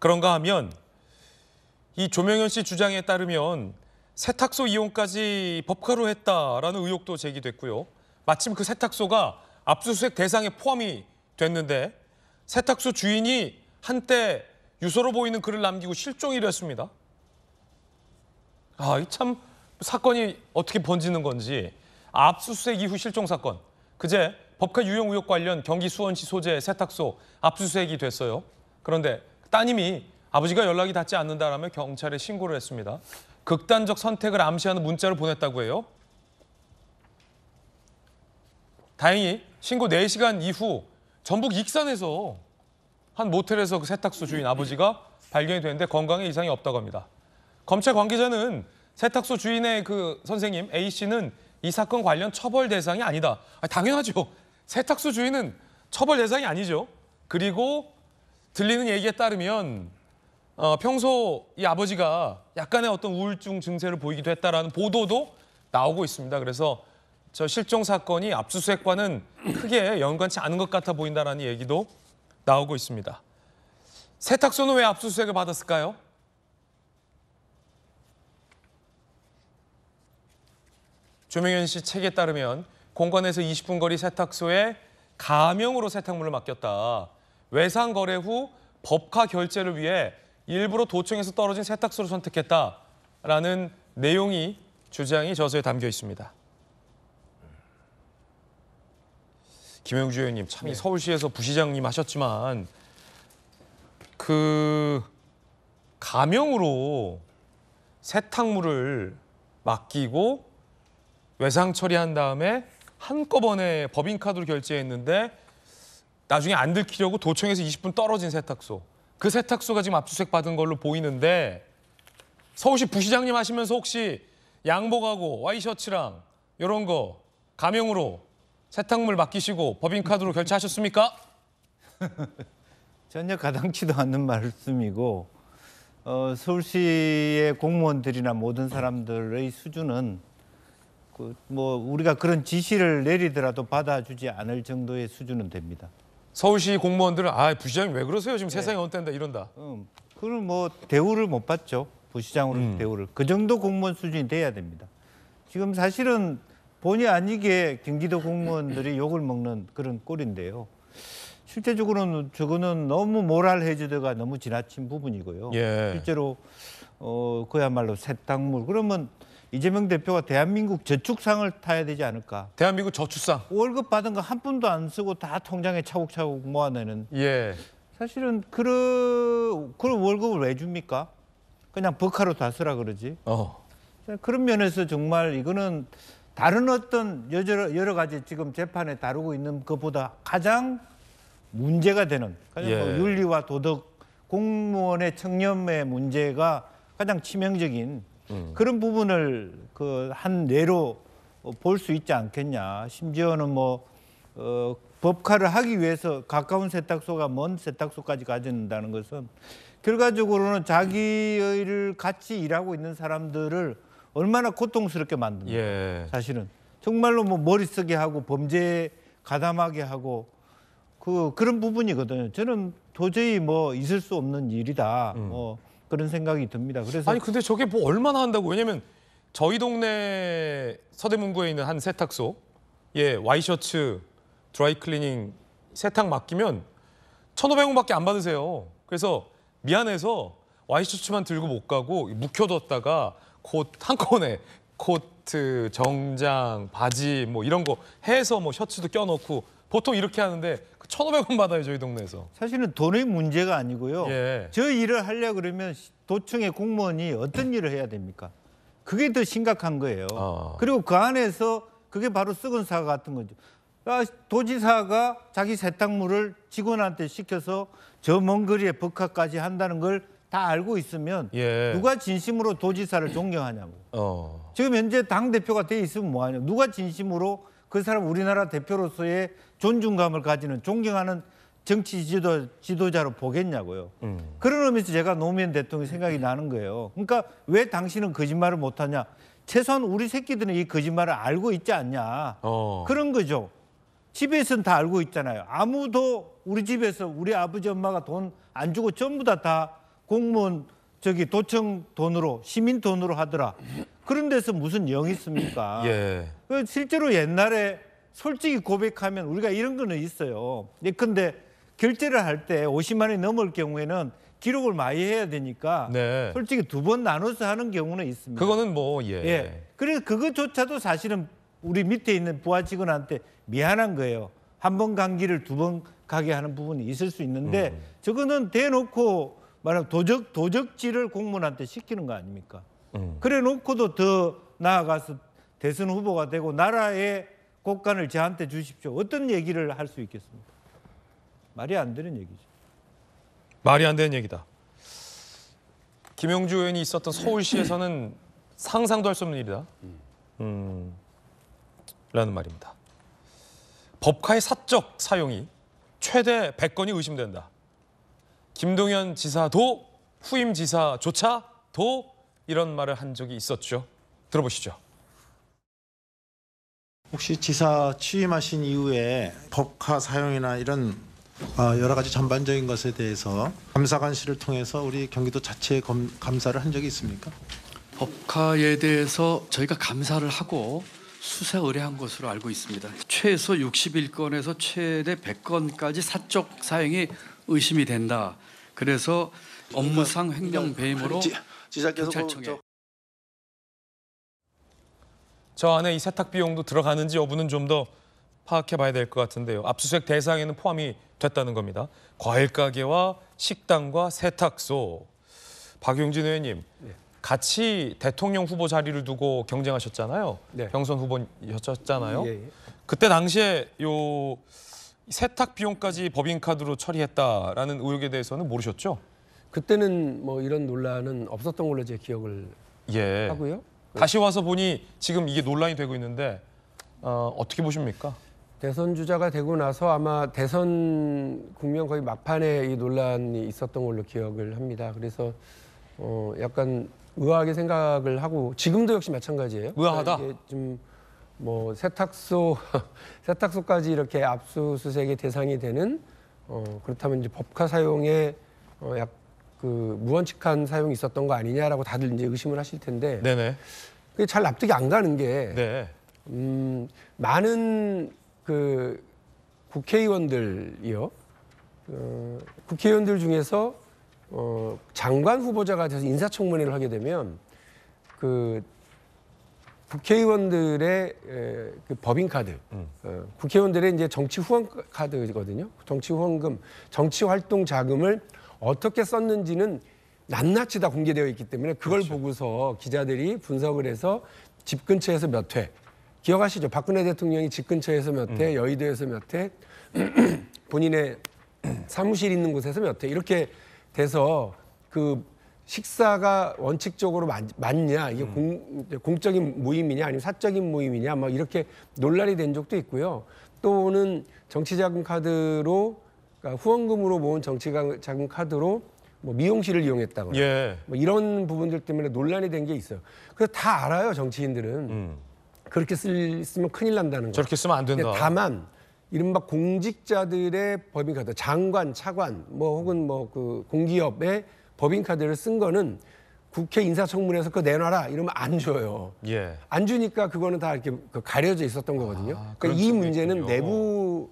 그런가 하면 이 조명현 씨 주장에 따르면 세탁소 이용까지 법카로 했다라는 의혹도 제기됐고요. 마침 그 세탁소가 압수수색 대상에 포함이 됐는데 세탁소 주인이 한때 유서로 보이는 글을 남기고 실종이됐습니다. 아, 이 참 사건이 어떻게 번지는 건지. 압수수색 이후 실종 사건. 그제 법카 유용 의혹 관련 경기 수원시 소재 세탁소 압수수색이 됐어요. 그런데 따님이 아버지가 연락이 닿지 않는다라며 경찰에 신고를 했습니다. 극단적 선택을 암시하는 문자를 보냈다고 해요. 다행히 신고 4시간 이후 전북 익산에서 한 모텔에서 그 세탁소 주인 아버지가 발견이 되는데 건강에 이상이 없다고 합니다. 검찰 관계자는 세탁소 주인의 그 선생님 A 씨는 이 사건 관련 처벌 대상이 아니다. 아, 당연하죠. 세탁소 주인은 처벌 대상이 아니죠. 그리고 들리는 얘기에 따르면 어, 평소 이 아버지가 약간의 어떤 우울증 증세를 보이기도 했다라는 보도도 나오고 있습니다. 그래서 저 실종 사건이 압수수색과는 크게 연관치 않은 것 같아 보인다라는 얘기도 나오고 있습니다. 세탁소는 왜 압수수색을 받았을까요? 조명현 씨 책에 따르면 공관에서 20분 거리 세탁소에 가명으로 세탁물을 맡겼다. 외상 거래 후 법카 결제를 위해 일부러 도청에서 떨어진 세탁소를 선택했다라는 내용이 주장이 저서에 담겨 있습니다. 김영주 의원님, 참 네. 서울시에서 부시장님 하셨지만 그 가명으로 세탁물을 맡기고 외상 처리한 다음에 한꺼번에 법인카드로 결제했는데 나중에 안 들키려고 도청에서 20분 떨어진 세탁소. 그 세탁소가 지금 압수수색 받은 걸로 보이는데 서울시 부시장님 하시면서 혹시 양복하고 와이셔츠랑 이런 거 가명으로 세탁물 맡기시고 법인카드로 결제하셨습니까? 전혀 가당치도 않는 말씀이고 어, 서울시의 공무원들이나 모든 사람들의 수준은 그, 뭐 우리가 그런 지시를 내리더라도 받아주지 않을 정도의 수준은 됩니다. 서울시 공무원들은 아 부시장님 왜 그러세요 지금 네. 세상이 어때다 이런다. 음, 그건 뭐 대우를 못 받죠. 부시장으로 서 음. 대우를. 그 정도 공무원 수준이 돼야 됩니다. 지금 사실은 본의 아니게 경기도 공무원들이 욕을 먹는 그런 꼴인데요. 실제적으로는 저거는 너무 모랄 해저드가 너무 지나친 부분이고요. 예. 실제로 어 그야말로 세탁물 그러면 이재명 대표가 대한민국 저축상을 타야 되지 않을까. 대한민국 저축상. 월급 받은 거 한 푼도 안 쓰고 다 통장에 차곡차곡 모아내는. 예. 사실은 그런 그런 월급을 왜 줍니까? 그냥 버카로 다 쓰라 그러지. 어. 그런 면에서 정말 이거는 다른 어떤 여러, 여러 가지 지금 재판에 다루고 있는 것보다 가장 문제가 되는 가장 예. 뭐 윤리와 도덕 공무원의 청렴의 문제가 가장 치명적인 음. 그런 부분을 그한뇌로볼 수 있지 않겠냐. 심지어는 뭐 어, 법카를 하기 위해서 가까운 세탁소가 먼 세탁소까지 가진다는 것은 결과적으로는 자기를 같이 일하고 있는 사람들을 얼마나 고통스럽게 만든다 예. 사실은 정말로 뭐 머리 쓰게 하고 범죄에 가담하게 하고 그 그런 부분이거든요. 저는 도저히 뭐 있을 수 없는 일이다. 음. 뭐 그런 생각이 듭니다. 그래서 아니 근데 저게 뭐 얼마나 한다고 왜냐면 저희 동네 서대문구에 있는 한 세탁소 예 와이셔츠 드라이클리닝 세탁 맡기면 1,500원밖에 안 받으세요. 그래서 미안해서 와이셔츠만 들고 못 가고 묵혀뒀다가 곧 한꺼번에 코트, 정장, 바지 뭐 이런 거 해서 뭐 셔츠도 껴넣고 보통 이렇게 하는데 1,500원 받아요, 저희 동네에서. 사실은 돈의 문제가 아니고요. 예. 저 일을 하려 그러면 도청의 공무원이 어떤 일을 해야 됩니까? 그게 더 심각한 거예요. 아. 그리고 그 안에서 그게 바로 썩은 사과 같은 거죠. 그 아, 도지사가 자기 세탁물을 직원한테 시켜서 저 먼 거리에 법화까지 한다는 걸 다 알고 있으면 예. 누가 진심으로 도지사를 존경하냐고. 어. 지금 현재 당 대표가 돼 있으면 뭐하냐. 누가 진심으로 그 사람 우리나라 대표로서의 존중감을 가지는 존경하는 정치 지도, 지도자로 보겠냐고요. 음. 그런 의미에서 제가 노무현 대통령이 생각이 나는 거예요. 그러니까 왜 당신은 거짓말을 못하냐. 최소한 우리 새끼들은 이 거짓말을 알고 있지 않냐. 어. 그런 거죠. 집에서는 다 알고 있잖아요. 아무도 우리 집에서 우리 아버지 엄마가 돈 안 주고 전부 다 다 공무원 저기 도청 돈으로 시민 돈으로 하더라. 그런 데서 무슨 영 있습니까? 예. 그 실제로 옛날에 솔직히 고백하면 우리가 이런 거는 있어요. 예, 근데 결제를 할 때 50만 원이 넘을 경우에는 기록을 많이 해야 되니까 네. 솔직히 두 번 나눠서 하는 경우는 있습니다. 그거는 뭐 예. 예. 그래서 그것조차도 사실은 우리 밑에 있는 부하 직원한테 미안한 거예요. 한 번 간 길을 두 번 가게 하는 부분이 있을 수 있는데 음. 저거는 대놓고 말하면 도적 도적질을 공무원한테 시키는 거 아닙니까? 음. 그래 놓고도 더 나아가서 대선 후보가 되고 나라의 곡간을 저한테 주십시오. 어떤 얘기를 할 수 있겠습니까? 말이 안 되는 얘기죠. 말이 안 되는 얘기다. 김용주 의원이 있었던 서울시에서는 상상도 할 수 없는 일이다. 음, 라는 말입니다. 법카의 사적 사용이 최대 100건이 의심된다. 김동현 지사도 후임 지사조차도 이런 말을 한 적이 있었죠. 들어보시죠. 혹시 지사 취임하신 이후에 법화 사용이나 이런 아, 여러 가지 전반적인 것에 대해서 감사관실을 통해서 우리 경기도 자체 검, 감사를 한 적이 있습니까? 법화에 대해서 저희가 감사를 하고 수사 의뢰한 것으로 알고 있습니다. 최소 61건에서 최대 100건까지 사적 사용이 의심이 된다. 그래서 업무상 그러니까 횡령 그러니까 배임으로 지, 사께서 그 경찰청에 저- 저 안에 이 세탁 비용도 들어가는지 여부는 좀 더 파악해봐야 될 것 같은데요. 압수수색 대상에는 포함이 됐다는 겁니다. 과일 가게와 식당과 세탁소. 박용진 의원님, 네. 같이 대통령 후보 자리를 두고 경쟁하셨잖아요. 네. 경선 후보였잖아요. 예, 예. 그때 당시에 요 세탁 비용까지 법인카드로 처리했다라는 의혹에 대해서는 모르셨죠? 그때는 뭐 이런 논란은 없었던 걸로 제 기억을 예. 하고요. 네. 다시 와서 보니 지금 이게 논란이 되고 있는데 어, 어떻게 보십니까? 대선 주자가 되고 나서 아마 대선 국면 거의 막판에 이 논란이 있었던 걸로 기억을 합니다. 그래서 어 약간 의아하게 생각을 하고 지금도 역시 마찬가지예요. 그러니까 의아하다. 그러니까 좀뭐 세탁소 세탁소까지 이렇게 압수수색의 대상이 되는 어 그렇다면 이제 법카 사용에 어약 그 무원칙한 사용이 있었던 거 아니냐라고 다들 이제 의심을 하실 텐데 네네. 그게 잘 납득이 안 가는 게 네. 음, 많은 그 국회의원들이요. 어, 국회의원들 중에서 어, 장관 후보자가 돼서 인사청문회를 하게 되면 그 국회의원들의 에, 그 법인카드, 음. 어, 국회의원들의 이제 정치 후원 카드거든요. 정치 후원금, 정치 활동 자금을 어떻게 썼는지는 낱낱이 다 공개되어 있기 때문에 그걸 그렇죠. 보고서 기자들이 분석을 해서 집 근처에서 몇 회. 기억하시죠? 박근혜 대통령이 집 근처에서 몇 회, 음. 여의도에서 몇 회, 본인의 사무실 있는 곳에서 몇 회, 이렇게 돼서 그 식사가 원칙적으로 맞, 냐 이게 음. 공, 공적인 모임이냐, 아니면 사적인 모임이냐, 막 이렇게 논란이 된 적도 있고요. 또는 정치자금 카드로 그러니까 후원금으로 모은 정치자금 카드로 뭐 미용실을 이용했다거나 예. 뭐 이런 부분들 때문에 논란이 된 게 있어요. 그래서 다 알아요 정치인들은 음. 그렇게 쓰면 큰일 난다는 거. 저렇게 쓰면 안 된다. 다만 이른바 공직자들의 법인카드, 장관, 차관, 뭐 혹은 뭐 그 공기업의 법인카드를 쓴 거는 국회 인사청문회에서 그거 내놔라 이러면 안 줘요. 예. 안 주니까 그거는 다 이렇게 그 가려져 있었던 거거든요. 아, 그러니까 이 문제는 있군요. 내부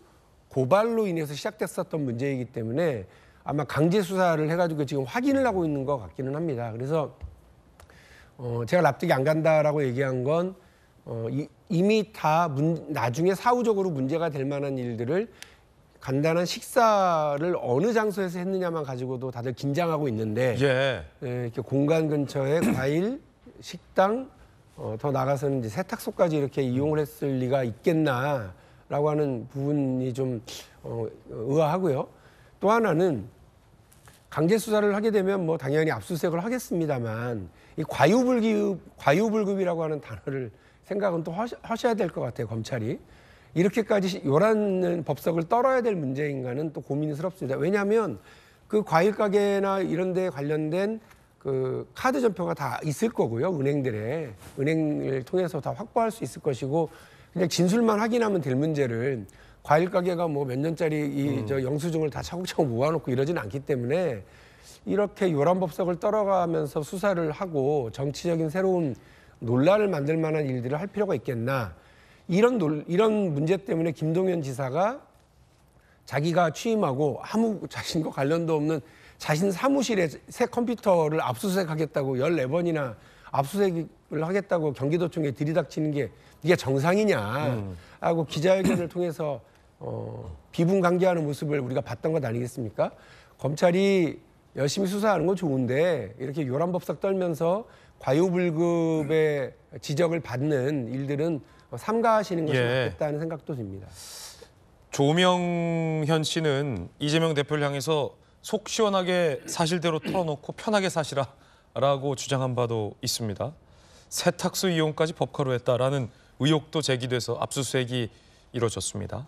고발로 인해서 시작됐었던 문제이기 때문에 아마 강제 수사를 해가지고 지금 확인을 하고 있는 것 같기는 합니다. 그래서 어, 제가 납득이 안 간다라고 얘기한 건 어, 이, 미다 문, 나중에 사후적으로 문제가 될 만한 일들을 간단한 식사를 어느 장소에서 했느냐만 가지고도 다들 긴장하고 있는데 예. 예, 이렇게 공간 근처에 과일, 식당, 어, 더 나가서는 이제 세탁소까지 이렇게 이용을 했을 리가 있겠나 라고 하는 부분이 좀 어, 의아하고요. 또 하나는 강제 수사를 하게 되면 뭐 당연히 압수수색을 하겠습니다만 이 과유불급 과유불급이라고 하는 단어를 생각은 또 하셔야 될 것 같아요 검찰이 이렇게까지 요란 법석을 떨어야 될 문제인가는 또 고민스럽습니다 왜냐하면 그 과일 가게나 이런데 관련된 그 카드 전표가 다 있을 거고요 은행들의 은행을 통해서 다 확보할 수 있을 것이고 그냥 그러니까 진술만 확인하면 될 문제를 과일 가게가 뭐 몇 년짜리 이저 음. 영수증을 다 차곡차곡 모아놓고 이러진 않기 때문에 이렇게 요란법석을 떨어가면서 수사를 하고 정치적인 새로운 논란을 만들 만한 일들을 할 필요가 있겠나 이런 논, 이런 문제 때문에 김동연 지사가 자기가 취임하고 아무 자신과 관련도 없는 자신 사무실에 새 컴퓨터를 압수수색하겠다고 열네 번이나 압수수색 을 하겠다고 경기도청에 들이닥치는 게 이게 정상이냐 하고 음. 기자회견을 통해서 어, 비분강개하는 모습을 우리가 봤던 것 아니겠습니까? 검찰이 열심히 수사하는 건 좋은데 이렇게 요란법석 떨면서 과유불급의 지적을 받는 일들은 삼가하시는 것이 예. 낫겠다는 생각도 듭니다. 조명현 씨는 이재명 대표를 향해서 속 시원하게 사실대로 털어놓고 편하게 사시라라고 주장한 바도 있습니다. 세탁소 이용까지 법카로 했다라는 의혹도 제기돼서 압수수색이 이루어졌습니다